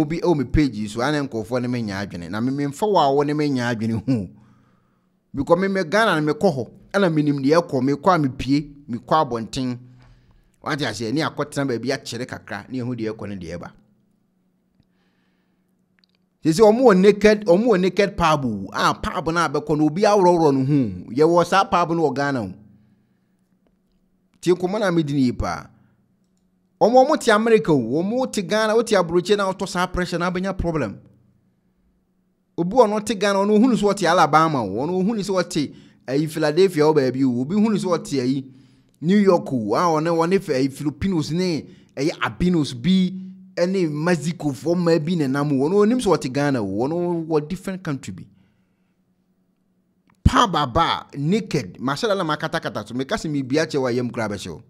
mo bi ɛwɔ oh, mi page so ana nkɔfoɔ ne mi nya adwene na mi mi nfa wɔ awɔ ne mi nya adwene ho bikɔ mi mi ghana mi kɔ hɔ ɛna mi nim deɛ ɛkɔ mi kɔ a mi pie mi kɔ abɔnten wate aseɛ ne akɔtena baabi akyerɛ kakra ne ehu deɛ ɛkɔ ne deɛ ɛba sisi wɔn wɔ naked wɔn wɔ naked paabu a paabu naa bɛkɔ no obi aworɔworɔ no ho yɛ wɔ saa paabu no wɔ ghana o tie nkɔmɔ naa mi di ne yie paa wɔn wɔn te america o wɔn te ghana wɔte aburokye na wɔtɔ saa pressure na abɛnya problem obi wɔn te ghana wɔn ohun so wɔte alabama o wɔn ohun so wɔte ayi eh, philadelphia wɔ baabi o obi hun so wɔte ayi eh, new york o a wɔne wɔne fɛ eh, filipinos ne ɛyɛ abinos bi ɛne mexico fɔ mmaa bi nenam o wɔn onim so wɔte ghana o wɔn wɔ different country bi paa baba naked mahyɛ dala ma katakata so meka sɛ mebia kyɛ wɔ ayam kora bɛhyɛ o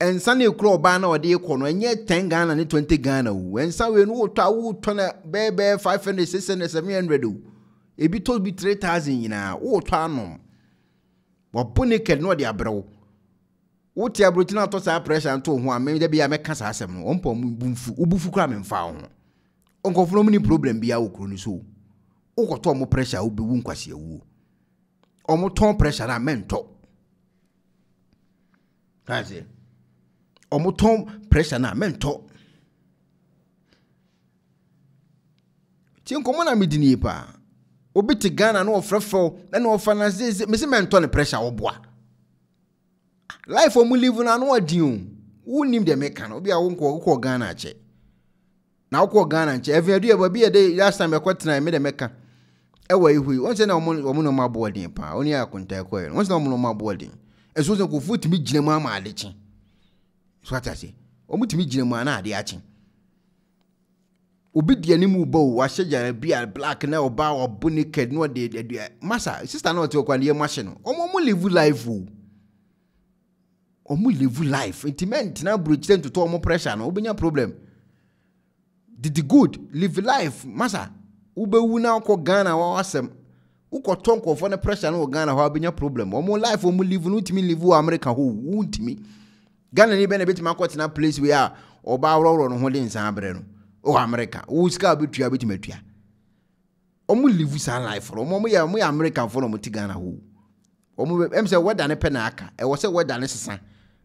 nsa na ekura ɔbaa na ɔde kɔ no ɛnyɛ ten ghana ne twenty ghana o nsa wei no wotɔ a wotɔ na bɛɛ bɛɛ five hundred six hundred seven hundred o ebi tɔ bi three thousand nyinaa wotɔ anom wɔbɔ ne kɛlɛ na ɔde abrɛw wote aburoti na atɔ saa pressure nto ho a mɛ dɛbi a mɛka saa asɛm no ɔmpɔ mu bufu obufu kura mɛ nfa ho nkɔfoɔ mu ni problem bi a kuro ne so wokɔtɔ ɔmo pressure a wobɛwu nkwasi awuo ɔmo tɔn pressure na mɛ ntɔ. ɔmotɔn pressure no a mentɔ nti nkɔmmɔ a medi ghana na ɔfrɛfrɛw na ɔfa mese life ɔmu o wonim deɛ meka a wonkɔwokɔɔ ghana akyɛ na wokɔɔ ghana nkyɛ afei yɛba bi yɛde last time ɛkɔtena ɛwɔ yi wɔnsɛ na ɔmo na ɔmo paa ɔne na ɔmo na ɔmo aboɔ den ɛso tumi gyina so ate ase ɔmotumi gyina mu ana adeɛ akye obi di anim bɔ o wahyɛ gyara bi a black na ɔba ɔbo ne kɛd na ɔde adua masa sista na ɔte ɔkwan deɛ mu ahyɛ no ɔmo ɔmo live life o ɔmo live life nti mɛ ntena burokyire ntotɔ ɔmo pressure no ɔbɛnya problem didi good live life masa wobɛwu na ɔkɔ ghana wɔ asɛm wokɔtɔ nkɔfoɔ no pressure no wɔ ghana hɔ a wobɛnya problem ɔmo life ɔmo live no wontumi live wɔ america hɔ wontumi. ghana ni bɛn na ebɛtumi akɔtena place wei a ɔbaa worɔworɔ no ho de nsa abere no ɔwɔ america wo sika a bɛtua bɛtumi atua ɔmo live saa life no ɔmo yɛ ɔmo yɛ america fo na ti ghana hoo ɔmo bɛ ɛmu sɛ wɛda ne pɛ na aka ɛwɔ sɛ wɛda ne sesa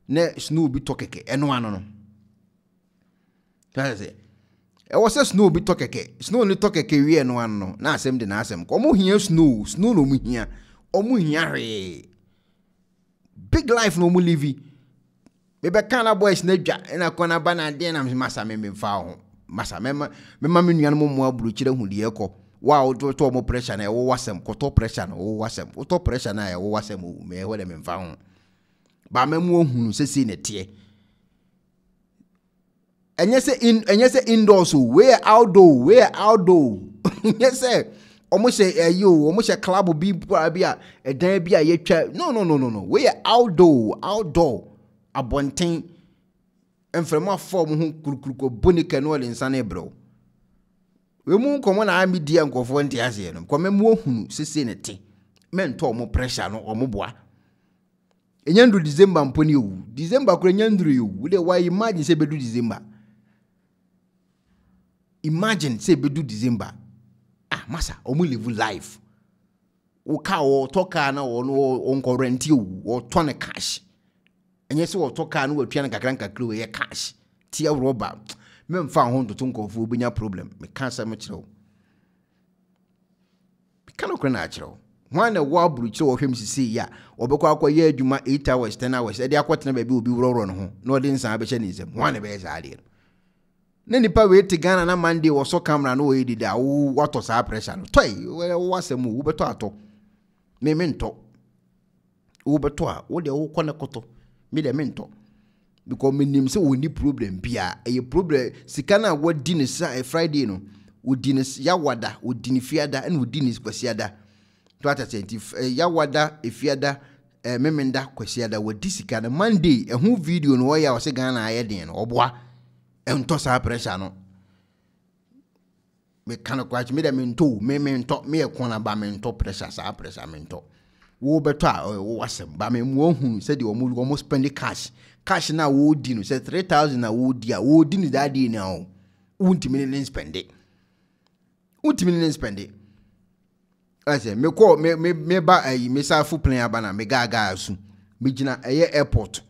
na snow bi tɔ kɛkɛ ɛno ano no tɛn sɛ ɛwɔ sɛ snow bi tɔ kɛkɛ snow ne tɔ kɛkɛ wie ɛno ano no na asɛm de na asɛm kɔ ɔmo hia snow snow na ɔmo hia ɔmo hia hwee big life na ɔmo live mebɛka na boys na adwa ɛna na ba na adeɛ na masa ho masa me kɔ wa pressure na ɛwɔ wasɛm kɔtɔ pressure na ɛwɔ wasɛm wotɔ pressure na ɛwɔ wasɛm o mɛ ɛwɔ dɛ memfa ho baama mu ohunu sese na teɛ ɛnyɛ sɛ in ɛnyɛ sɛ indoors o wei outdoor wei outdoor ɛnyɛ sɛ bi bi a ɛdan bi a yɛtwa no no no no abɔnten mframa afɔ ɔmo ho kurukuruko boni kɛ no ɔde nsa ne brɛw emu nkɔmɔ na ami di nkɔfoɔ nti aseɛ no nkɔmɔ mu ohunu sese ne te mɛntɔ ɔmo pressure no ɔmo boa enya ndu december mpo ewu december kora enya ndu ewu de wa imagine sɛ ebedu december imagine sɛ ebedu december ah masa ɔmo live life wo kaa wɔtɔ kaa na wɔn wɔn nkɔrɔ nti ewu wɔtɔ ne cash ɛnyɛ sɛ wɔtɔ kaa no watua no kakra nkakra wɔyɛ cash tia rɔba memfa ho ntoto nkɔfoɔ wobɛnya problem meka sɛm kyerɛ wo meka no na akyerɛ wo hwan na ɛwɔ aburukyerɛ wɔhwɛ m sisii a wɔbɛkɔ akɔyɛ adwuma 8 hours 10 hours ɛde akɔtena baabi obi worɔworɔ ne ho na ɔde nsa bɛhyɛ ne nsam hwan na ɛbɛyɛ saa adeɛ no na nipa wei te ghana na monday wɔsɔ camera na wɔyɛ didi a woatɔ saa pressure no tɔe wowɔ asɛm o wobɛtɔ atɔ mementɔ wobɛtɔ a wodeɛ wokɔ ne kɔtɔ mi de mi ntɔ because mi nim sɛ wɔn ni problem bia ɛyɛ problem sika na wɔdi ne sa eh, friday no wɔdi ne yawada wɔdi ne fiada ɛna wɔdi ne kwasiada to ata sɛ nti ɛ eh, yawada efiada ɛ eh, mimida kwasiada wɔdi sika no monday ɛho video no wɔyɛ a wɔsɛ ghana ayɛ den no ɔboa ɛntɔ saa pressure no mekano kora kyi mi de mi ntɔ o mi mi ntɔ mi yɛ kɔn na ba mi ntɔ pressure saa pressure mi ntɔ wobɛtɔ a ɔyɛ wo asɛm ba me wɔhunu sɛdeɛ wɔn wɔn spend cash cash na wɔredi no sɛ three thousand na wɔredi a wɔredi no daa deɛ na o wuntumi ne spend wuntumi ne spend ɛsɛ mekɔ me me me ba ayi me saafo plen aba na me gaagaa so me gyina ɛyɛ airport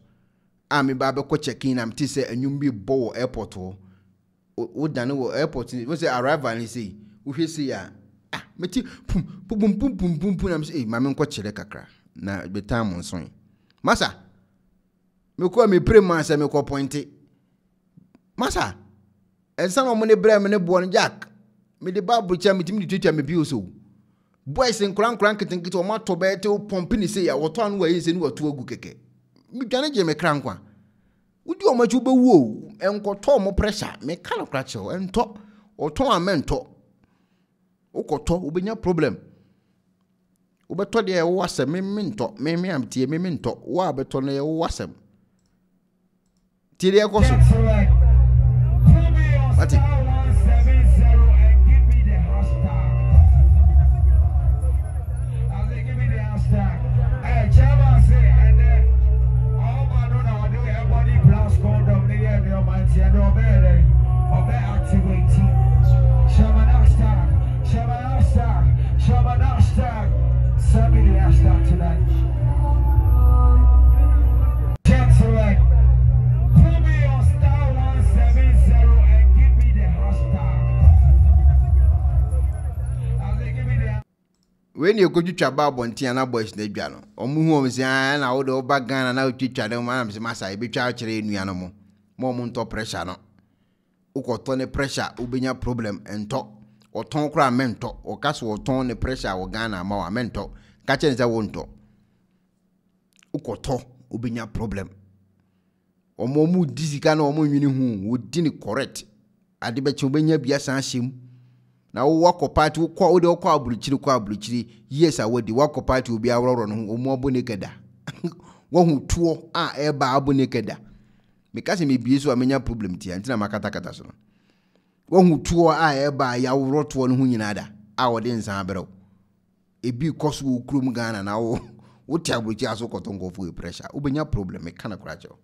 a me ba abɛkɔ check in na me ti sɛ enyim bi bɔ wɔ airport hɔ wodane wɔ airport ne wɔn sɛ arrival ne sɛ wohwɛ sɛ yɛ mɛti pum pum pum pum pum pum na mi sɛ eh, ee maame nkɔ kyerɛ kakra na bɛ taa mo nson yi masa mekɔ mi pere mu asɛ mekɔ pɔnte masa ɛnsan wɔn ne brɛ mi ne boɔ no jack mi de ba aburukyia mi ti mi de tuatua mi bi o so boys nkora nkora nketenkete wɔn atɔ bɛyɛ te pɔmpi ne se yɛ wɔtɔ ano wɔ yi se ne wɔto agu kɛkɛ mi dwane gye mi kra nkwa wodi wɔn akyi wobɛwu o nkɔtɔ wɔn pressure meka no kora kyerɛ wɔn ntɔ wɔtɔn amɛ ntɔ. wokɔtɔ wobɛnya problem wobɛtɔ deɛ ɛwo asɛm meme ntɔ meme amtie meme ntɔ wo a bɛtɔ no yɛwo asɛm tie deɛ ɛkɔ so wei ne ɛkɔtwitwa ba abɔnten ana boys no adwa no ɔmo hu ɔm sɛ na wode woba ghana na wotwitwa no mu anam sɛ masa yɛbɛtwa akyerɛ nnua no mo ma ɔmo ntɔ pressure no wokɔtɔ ne pressure wobɛnya problem ntɔ ɔtɔn koraa mɛntɔ ɔka so ɔtɔn ne pressure wɔ ghana ma wa mɛntɔ ka kyɛ ne sɛ wontɔ wokɔtɔ wobɛnya problem ɔmo ɔmo di sika na ɔmo nwini ho wɔdi ne correct ade bɛkyɛ wobɛnya bi san ahyɛ mu na wowakɔ party wokɔ wode wokɔ aburukyiri kɔ aburukyiri years a wadi wakɔ party obi aworɔworɔ no ho ɔmu abo naked a wahu toɔ a ɛba abo naked a meka sɛ mebie so a menya problem tia nti na makatakata so no wahu toɔ a ɛba a yɛaworɔ toɔ no ho nyinaa da a wɔde nsa abrɛ wo ebi kɔ so wɔ kurom ghana na wo wote aburukyiri aso kɔtɔ nkɔfoɔ pressure wobɛnya problem meka no korakyerɛ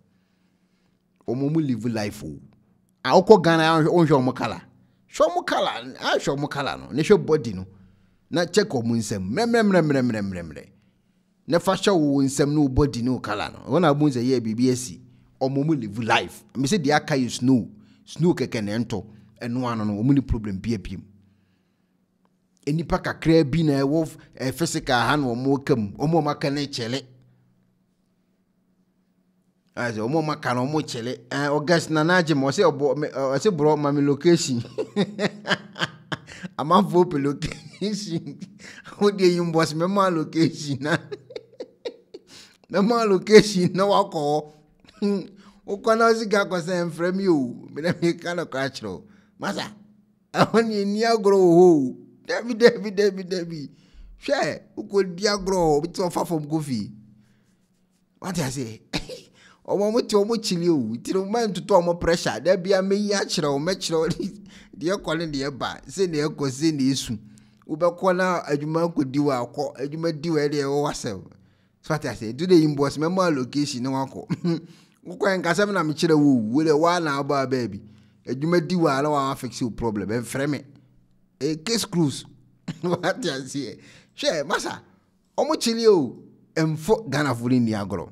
ɔmo mu live life o a wokɔ ghana ɔnhwɛ ɔmo kala hwɛ ɔmo kala ahwɛ ɔmo kala no ne hwɛ bɔdi no na kyɛ kɔ ɔmo nsɛm mrɛmrɛmrɛmrɛmrɛmrɛ ne fa hyɛ wo nsɛm ne wo bɔdi ne wo kala no wɔn a ɔmo nsɛ yɛ biribi esi ɔmo mo live life mɛ sɛ deɛ aka yɛ snow snow kɛkɛ na ɛntɔ ɛno ano no ɔmo ne problem bia bia mu enipa kakra bi na ɛwɔ ɛɛ eh, physical ha na ɔmo ka mu ɔmo ɔmo aka ne kyɛlɛ ɛsɛ ɔmo eh, eh, ma kan ɔmo kyɛlɛ ɛn ɔgɛs nana agye ma ɔsɛ ɔbɔ mɛ ɔsɛ borɔ mami location amanfo pe location o de yi mbɔsi mɛ ma location na mɛ ma location na wakɔ hɔ wokɔ na ɔsi ka kɔsɛn nfrɛ mi o mɛ mi ka na kɔ akyerɛ o masa ɛhɔ ni eni agorɔ wɔ hɔ o dɛbi dɛbi dɛbi dɛbi hwɛ wokɔ di agorɔ o bi tɛ ɔfa fam kofi wate ase wɔn mo te wɔn kyili o tiri mmaa ntutu wɔn pressure dabi ameyi akyerɛ wɔn mɛkyerɛ wɔn deɛ kɔ ne deɛ ba se ne kɔ se ne esu wobɛkɔ na adwuma nkɔdi wɔ akɔ adwuma di wɔ ɛdeɛ ɛwɔ wasɛm so ati ase etu de yin bɔs mɛmɔ location na wakɔ wokɔ nkasɛm na mekyerɛ wo wo de waa na aba baabi adwuma di wɔ ala wɔn afɛkisi o problem ɛnfrɛ mi ee case cruise wati aseɛ hwɛ masa wɔn kyili o ɛnfo ghana fo ni agorɔ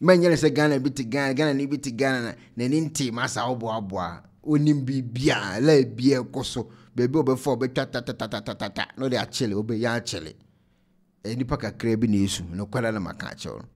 mɛnyɛ ne sɛ ghana bi te ghana ghana ne bi te ghana na n'ani nte ma saa ɔboaboa onim biribia ɛla ebia ɛkɔ so beebi ɔbɛfa ɔbɛtwa tatatatata na ɔde akyele ɔbɛyɛ akyele nipa kakra bi na esu no na maka akyɛw no.